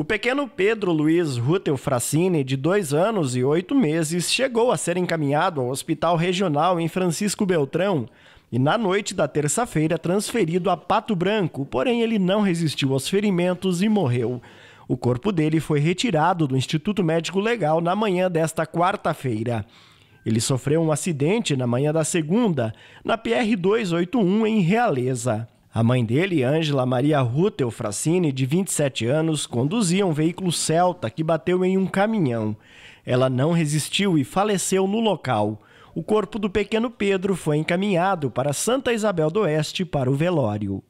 O pequeno Pedro Luiz Rutel Fracine, de dois anos e oito meses, chegou a ser encaminhado ao Hospital Regional em Francisco Beltrão e, na noite da terça-feira, transferido a Pato Branco, porém ele não resistiu aos ferimentos e morreu. O corpo dele foi retirado do Instituto Médico Legal na manhã desta quarta-feira. Ele sofreu um acidente na manhã da segunda, na PR 281, em Realeza. A mãe dele, Ângela Maria Rutel Fracini, de 27 anos, conduzia um veículo Celta que bateu em um caminhão. Ela não resistiu e faleceu no local. O corpo do pequeno Pedro foi encaminhado para Santa Isabel do Oeste para o velório.